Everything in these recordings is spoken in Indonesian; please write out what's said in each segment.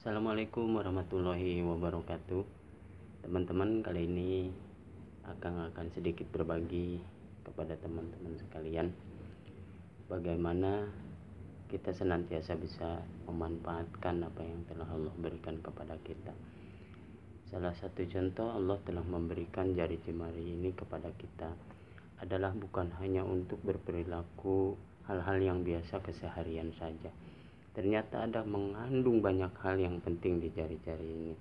Assalamualaikum warahmatullahi wabarakatuh teman-teman kali ini akan akan sedikit berbagi kepada teman-teman sekalian bagaimana kita senantiasa bisa memanfaatkan apa yang telah Allah berikan kepada kita salah satu contoh Allah telah memberikan jari jemari ini kepada kita adalah bukan hanya untuk berperilaku hal-hal yang biasa keseharian saja ternyata ada mengandung banyak hal yang penting di jari-jari ini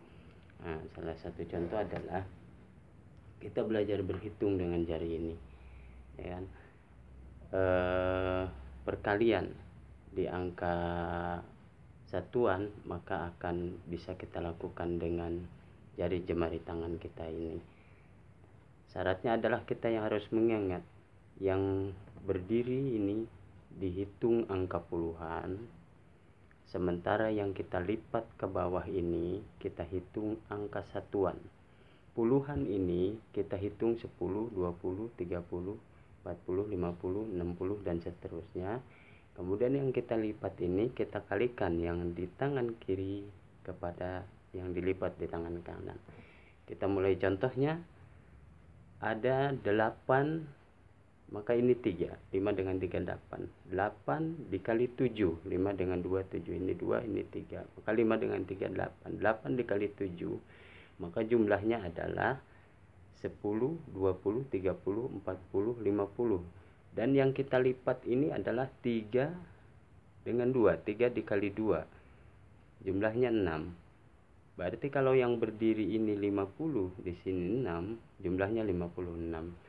nah, salah satu contoh adalah kita belajar berhitung dengan jari ini ya kan e, perkalian di angka satuan maka akan bisa kita lakukan dengan jari jemari tangan kita ini syaratnya adalah kita yang harus mengingat yang berdiri ini dihitung angka puluhan Sementara yang kita lipat ke bawah ini kita hitung angka satuan. Puluhan ini kita hitung 10, 20, 30, 40, 50, 60 dan seterusnya. Kemudian yang kita lipat ini kita kalikan yang di tangan kiri kepada yang dilipat di tangan kanan. Kita mulai contohnya ada 8 maka ini 3 5 dengan 3 8 8 dikali 7 5 dengan 2 7 ini 2 ini 3 maka 5 dengan 3 8 8 dikali 7 maka jumlahnya adalah 10 20 30 40 50 dan yang kita lipat ini adalah 3 dengan 2 3 dikali 2 jumlahnya 6 berarti kalau yang berdiri ini 50 di sini 6 jumlahnya 56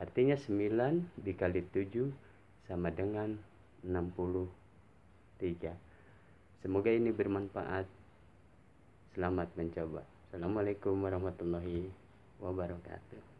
Artinya 9 dikali 7 sama dengan 63. Semoga ini bermanfaat. Selamat mencoba. Assalamualaikum warahmatullahi wabarakatuh.